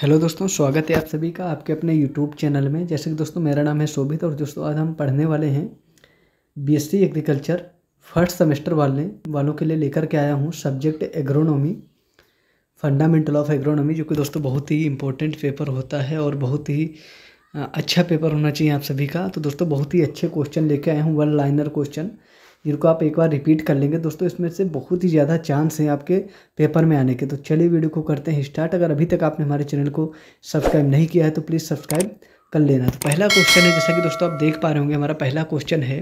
hello दोस्तों स्वागत है आप सभी का आपके अपने यूट्यूब चैनल में जैसे कि दोस्तों मेरा नाम है शोभित और दोस्तों आज हम पढ़ने वाले हैं बीएससी एग्रीकल्चर फर्स्ट सेमेस्टर वाले वालों के लिए लेकर के आया हूँ subject agronomy fundamental of agronomy जो कि दोस्तों बहुत ही इंपॉर्टेंट पेपर होता है और बहुत ही अच्छा पेपर होना चाहिए आप सभी का तो दोस्तों बहुत ही अच्छे क्वेश्चन लेके आए हूँ वन लाइनर क्वेश्चन जिनको आप एक बार रिपीट कर लेंगे दोस्तों इसमें से बहुत ही ज़्यादा चांस हैं आपके पेपर में आने के तो चलिए वीडियो को करते हैं स्टार्ट अगर अभी तक आपने हमारे चैनल को सब्सक्राइब नहीं किया है तो प्लीज़ सब्सक्राइब कर लेना तो पहला क्वेश्चन है जैसा कि दोस्तों आप देख पा रहे होंगे हमारा पहला क्वेश्चन है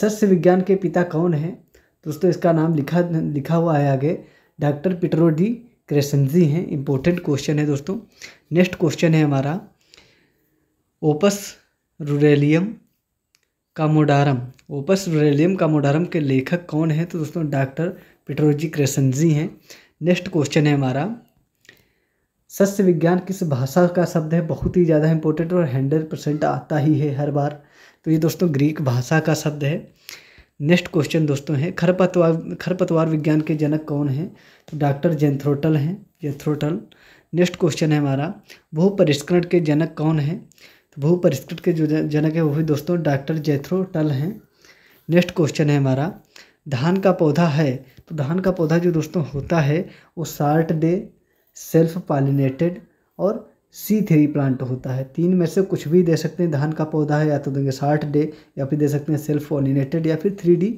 सस्य विज्ञान के पिता कौन है दोस्तों इसका नाम लिखा लिखा हुआ है आगे डॉक्टर पिटरो डी क्रेसेंजी हैं इंपॉर्टेंट क्वेश्चन है दोस्तों नेक्स्ट क्वेश्चन है हमारा ओपस रूरेलियम कामोडारम ओपस रेलियम कामोडारम के लेखक कौन है तो दोस्तों डॉक्टर पिटरोजी क्रेसनजी हैं नेक्स्ट क्वेश्चन है हमारा सस्य विज्ञान किस भाषा का शब्द है बहुत ही ज़्यादा इंपॉर्टेंट और हंड्रेड परसेंट आता ही है हर बार तो ये दोस्तों ग्रीक भाषा का शब्द है नेक्स्ट क्वेश्चन दोस्तों है खरपतवार खरपतवार विज्ञान के जनक कौन हैं तो डॉक्टर जेंथ्रोटल हैं जेंथ्रोटल नेक्स्ट क्वेश्चन है हमारा भू परिष्करण के जनक कौन हैं भू परिष्कृत के जो जनक है वो भी दोस्तों डॉक्टर जैथ्रो टल हैं नेक्स्ट क्वेश्चन है हमारा धान का पौधा है तो धान का पौधा जो दोस्तों होता है वो साठ डे सेल्फ पॉलिनेटेड और सी थ्री प्लांट होता है तीन में से कुछ भी दे सकते हैं धान का पौधा है या तो देंगे साठ डे या फिर दे सकते हैं सेल्फ पॉलिनेटेड या फिर थ्री डी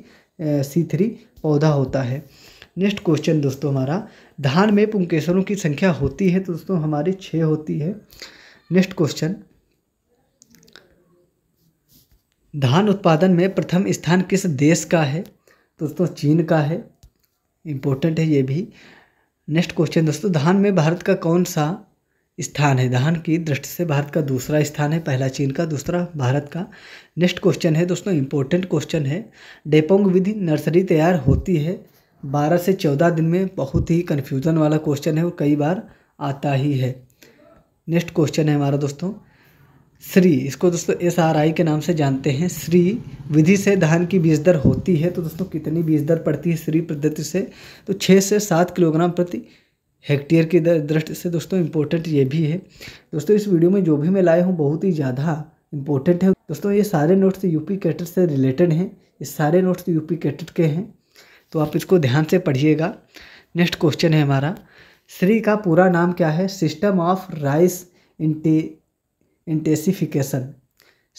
सी थ्री पौधा होता है नेक्स्ट क्वेश्चन दोस्तों हमारा धान में पुंकेसरों की संख्या होती है तो दोस्तों हमारी छः होती है नेक्स्ट क्वेश्चन धान उत्पादन में प्रथम स्थान किस देश का है दोस्तों चीन का है इम्पोर्टेंट है ये भी नेक्स्ट क्वेश्चन दोस्तों धान में भारत का कौन सा स्थान है धान की दृष्टि से भारत का दूसरा स्थान है पहला चीन का दूसरा भारत का नेक्स्ट क्वेश्चन है दोस्तों इम्पोर्टेंट क्वेश्चन है डेपोंग विधि नर्सरी तैयार होती है बारह से चौदह दिन में बहुत ही कन्फ्यूज़न वाला क्वेश्चन है और कई बार आता ही है नेक्स्ट क्वेश्चन है हमारा दोस्तों श्री इसको दोस्तों एस आर आई के नाम से जानते हैं श्री विधि से धान की बीज दर होती है तो दोस्तों कितनी बीज दर पड़ती है श्री पद्धति से तो छः से सात किलोग्राम प्रति हेक्टेयर की दृष्टि से दोस्तों इम्पोर्टेंट ये भी है दोस्तों इस वीडियो में जो भी मैं लाए हूँ बहुत ही ज़्यादा इम्पोर्टेंट है दोस्तों ये सारे नोट्स यूपी कैटेट से रिलेटेड हैं ये सारे नोट्स यूपी कैटेट के हैं तो आप इसको ध्यान से पढ़िएगा नेक्स्ट क्वेश्चन है हमारा श्री का पूरा नाम क्या है सिस्टम ऑफ राइस इंटे intensification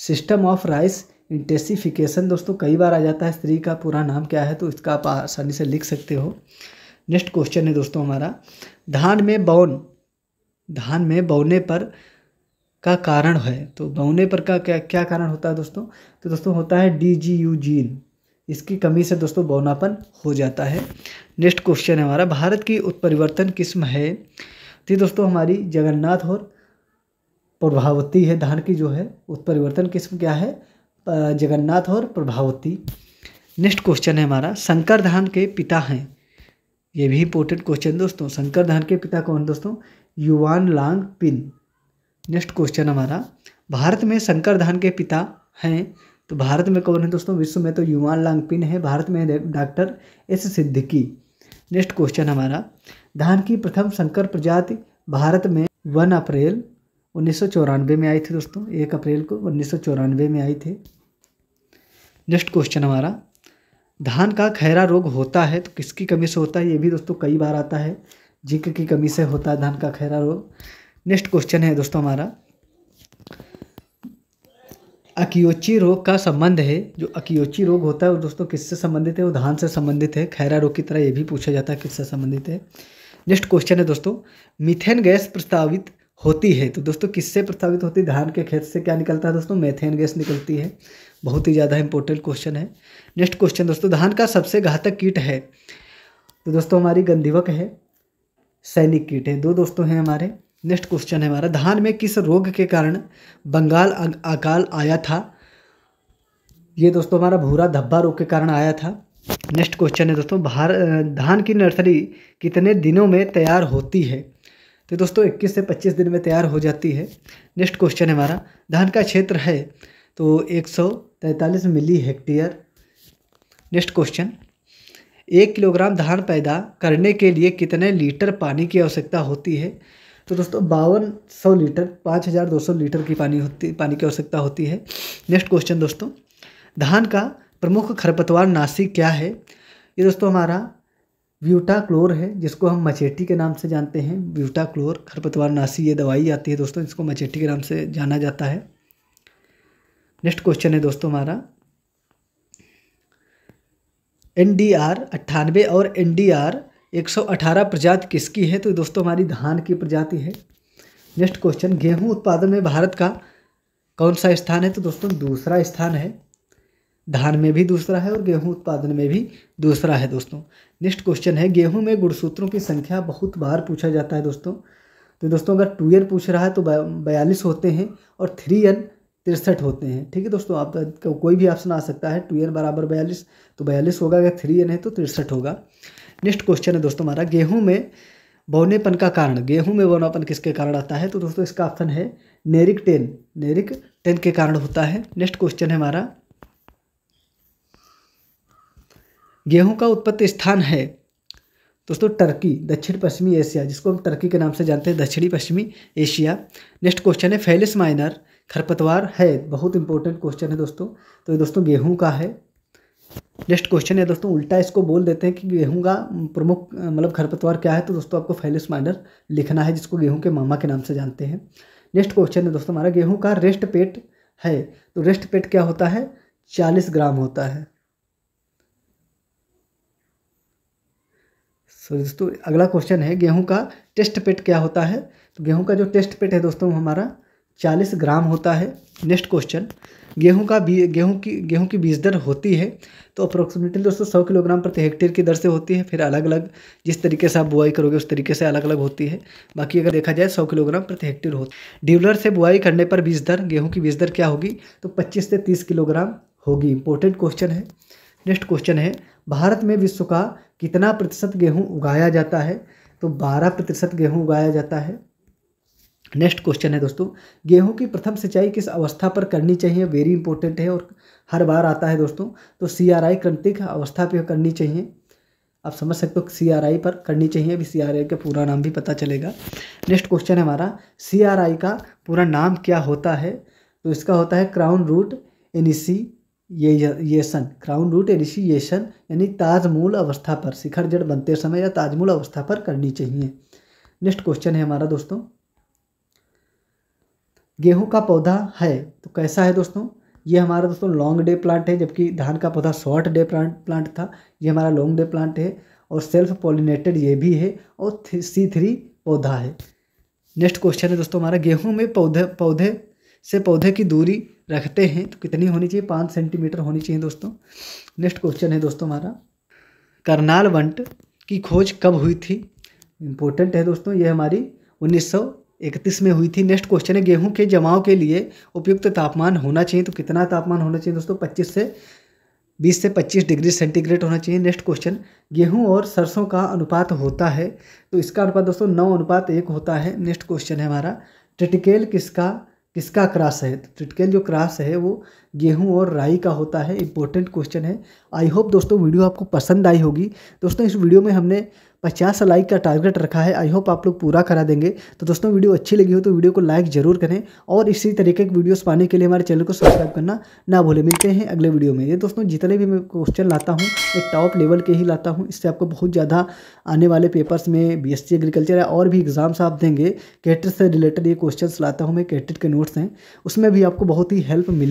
system of rice intensification दोस्तों कई बार आ जाता है स्त्री का पूरा नाम क्या है तो इसका आप आसानी से लिख सकते हो नेक्स्ट क्वेश्चन है दोस्तों हमारा धान में बौन धान में बौने पर का कारण है तो बौने पर का क्या क्या कारण होता है दोस्तों तो दोस्तों होता है डी जी यू जीन इसकी कमी से दोस्तों बौनापन हो जाता है नेक्स्ट क्वेश्चन है हमारा भारत की उत्परिवर्तन किस्म है तो दोस्तों हमारी जगन्नाथ और प्रभावती है धान की जो है उत्परिवर्तन किस्म क्या है जगन्नाथ और प्रभावती नेक्स्ट क्वेश्चन है हमारा शंकर धान के पिता हैं ये भी इंपॉर्टेंट क्वेश्चन दोस्तों शंकर धान के पिता कौन दोस्तों युवान लांग पिन नेक्स्ट क्वेश्चन हमारा भारत में शंकर धान के पिता हैं तो भारत में कौन है दोस्तों विश्व में तो युवान लांग पिन है भारत में doctor S Siddiqui next question हमारा धान की प्रथम संकर प्रजाति भारत में वन अप्रैल उन्नीस में आई थी दोस्तों एक अप्रैल को उन्नीस में आई थी नेक्स्ट क्वेश्चन हमारा धान का खैरा रोग होता है तो किसकी कमी से होता है ये भी दोस्तों कई बार आता है जिंक की कमी से होता है धान का खैरा रोग नेक्स्ट क्वेश्चन है दोस्तों हमारा अकियोची रोग का संबंध है जो अकियोची रोग होता है वो दोस्तों किससे संबंधित है वो धान से संबंधित है खैरा रोग की तरह ये भी पूछा जाता है किससे संबंधित है नेक्स्ट क्वेश्चन है दोस्तों मिथेन गैस प्रस्तावित होती है तो दोस्तों किससे प्रभावित होती है धान के खेत से क्या निकलता है दोस्तों मेथेन गैस निकलती है बहुत ही ज़्यादा इंपॉर्टेंट क्वेश्चन है नेक्स्ट क्वेश्चन दोस्तों धान का सबसे घातक कीट है तो दोस्तों हमारी गंधिवक है सैनिक कीट है दो दोस्तों हैं हमारे नेक्स्ट क्वेश्चन है हमारा धान में किस रोग के कारण बंगाल अकाल आया था ये दोस्तों हमारा भूरा धब्बा रोग के कारण आया था नेक्स्ट क्वेश्चन है दोस्तों भार धान की नर्सरी कितने दिनों में तैयार होती है तो दोस्तों 21 से 25 दिन में तैयार हो जाती है नेक्स्ट क्वेश्चन है हमारा धान का क्षेत्र है तो एक मिली हेक्टेयर नेक्स्ट क्वेश्चन एक किलोग्राम धान पैदा करने के लिए कितने लीटर पानी की आवश्यकता होती है तो दोस्तों बावन सौ लीटर पाँच हज़ार दो सौ लीटर की पानी होती पानी की आवश्यकता होती है नेक्स्ट क्वेश्चन दोस्तों धान का प्रमुख खरपतवार नाशी क्या है ये दोस्तों हमारा ब्यूटाक्लोर है जिसको हम मचेटी के नाम से जानते हैं ब्यूटाक्लोर नाशी ये दवाई आती है दोस्तों इसको मचेटी के नाम से जाना जाता है नेक्स्ट क्वेश्चन है दोस्तों हमारा एन डी आर अट्ठानवे और एन डी आर एक सौ अठारह प्रजाति किसकी है तो दोस्तों हमारी धान की प्रजाति है नेक्स्ट क्वेश्चन गेहूँ उत्पादन में भारत का कौन सा स्थान है तो दोस्तों दूसरा स्थान है धान में भी दूसरा है और गेहूं उत्पादन में भी दूसरा है दोस्तों नेक्स्ट क्वेश्चन है गेहूं में गुणसूत्रों की संख्या बहुत बार पूछा जाता है दोस्तों तो दोस्तों अगर टू एन पूछ रहा है तो बयालीस होते हैं और थ्री एन तिरसठ होते हैं ठीक है दोस्तों आप कोई भी ऑप्शन आ सकता है टू एन बराबर बयालीस तो बयालीस होगा अगर थ्री एन है तो तिरसठ होगा नेक्स्ट क्वेश्चन है दोस्तों हमारा गेहूँ में बौनेपन का कारण गेहूँ में बौनापन किसके कारण आता है तो दोस्तों इसका ऑप्शन है नेरिक टेन नेरिक टेन के कारण होता है नेक्स्ट क्वेश्चन है हमारा गेहूं का उत्पत्ति स्थान है दोस्तों टर्की दक्षिण पश्चिमी एशिया जिसको हम टर्की के नाम से जानते हैं दक्षिणी पश्चिमी एशिया नेक्स्ट क्वेश्चन है फैलिस माइनर खरपतवार है बहुत इंपॉर्टेंट क्वेश्चन है दोस्तों तो ये दोस्तों गेहूं का है नेक्स्ट क्वेश्चन है दोस्तों उल्टा इसको बोल देते हैं कि गेहूं का प्रमुख मतलब खरपतवार क्या है तो दोस्तों आपको फैलिस माइनर लिखना है जिसको गेहूं के मामा के नाम से जानते हैं नेक्स्ट क्वेश्चन है दोस्तों हमारा गेहूँ का रेस्ट पेट है तो रेस्ट पेट क्या होता है चालीस ग्राम होता है सो तो दोस्तों अगला क्वेश्चन है गेहूं का टेस्ट पेट क्या होता है तो गेहूं का जो टेस्ट पेट है दोस्तों हमारा चालीस ग्राम होता है नेक्स्ट क्वेश्चन गेहूं का बी गेहूं की गेहूं की बीज दर होती है तो अप्रोक्सीमेटली दोस्तों सौ किलोग्राम प्रति हेक्टेयर की दर से होती है फिर अलग अलग जिस तरीके से आप बुआई करोगे उस तरीके से अलग अलग होती है बाकी अगर देखा जाए सौ किलोग्राम प्रति हेक्टेयर होती ड्यूलर से बुआई करने पर बीज दर गेहूँ की बीज दर क्या होगी तो पच्चीस से तीस किलोग्राम होगी इंपॉर्टेंट क्वेश्चन है नेक्स्ट क्वेश्चन है भारत में विश्व का कितना प्रतिशत गेहूँ उगाया जाता है तो बारह प्रतिशत गेहूँ उगाया जाता है नेक्स्ट क्वेश्चन है दोस्तों गेहूं की प्रथम सिंचाई किस अवस्था पर करनी चाहिए वेरी इंपॉर्टेंट है और हर बार आता है दोस्तों तो सी आर आई क्रांतिक अवस्था पर करनी चाहिए आप समझ सकते हो सी आर आई पर करनी चाहिए अभी सी आर आई का पूरा नाम भी पता चलेगा नेक्स्ट क्वेश्चन है हमारा सी आर आई का पूरा नाम क्या होता है तो इसका होता है क्राउन रूट सी येसन क्राउन रूट एनिशिएशन यानी ताजमूल अवस्था पर शिखर जड़ बनते समय या ताजमूल अवस्था पर करनी चाहिए नेक्स्ट क्वेश्चन है हमारा दोस्तों गेहूं का पौधा है तो कैसा है दोस्तों ये हमारा दोस्तों लॉन्ग डे प्लांट है जबकि धान का पौधा शॉर्ट डे प्लांट प्लांट था ये हमारा लॉन्ग डे प्लांट है और सेल्फ पॉलिनेटेड ये भी है और सी थ्री पौधा है नेक्स्ट क्वेश्चन है दोस्तों हमारा गेहूं में पौधे पौधे से पौधे की दूरी रखते हैं तो कितनी होनी चाहिए पाँच सेंटीमीटर होनी चाहिए दोस्तों नेक्स्ट क्वेश्चन है दोस्तों हमारा करनाल वंट की खोज कब हुई थी इम्पोर्टेंट है दोस्तों ये हमारी 1931 में हुई थी नेक्स्ट क्वेश्चन है गेहूं के जमाव के लिए उपयुक्त तापमान होना चाहिए तो कितना तापमान होना चाहिए दोस्तों 25 से 20 से 25 डिग्री सेंटीग्रेड होना चाहिए नेक्स्ट क्वेश्चन गेहूं और सरसों का अनुपात होता है तो इसका अनुपात दोस्तों नौ अनुपात एक होता है नेक्स्ट क्वेश्चन है हमारा ट्रिटिकेल किसका किसका क्रास है तो ट्रिटिकल जो क्रास है वो गेहूं और राई का होता है इंपॉर्टेंट क्वेश्चन है आई होप दोस्तों वीडियो आपको पसंद आई होगी दोस्तों इस वीडियो में हमने पचास लाइक का टारगेट रखा है आई होप आप लोग पूरा करा देंगे तो दोस्तों वीडियो अच्छी लगी हो तो वीडियो को लाइक जरूर करें और इसी तरीके की वीडियोस पाने के लिए हमारे चैनल को सब्सक्राइब करना ना भूलें मिलते हैं अगले वीडियो में ये दोस्तों जितने भी मैं क्वेश्चन लाता हूँ एक टॉप लेवल के ही लाता हूँ इससे आपको बहुत ज़्यादा आने वाले पेपर्स में बी एग्रीकल्चर या और भी एग्ज़ाम्स आप देंगे कैटर से रिलेटेड ये क्वेश्चन लाता हूँ मैं कैटर के नोट्स हैं उसमें भी आपको बहुत ही हेल्प मिले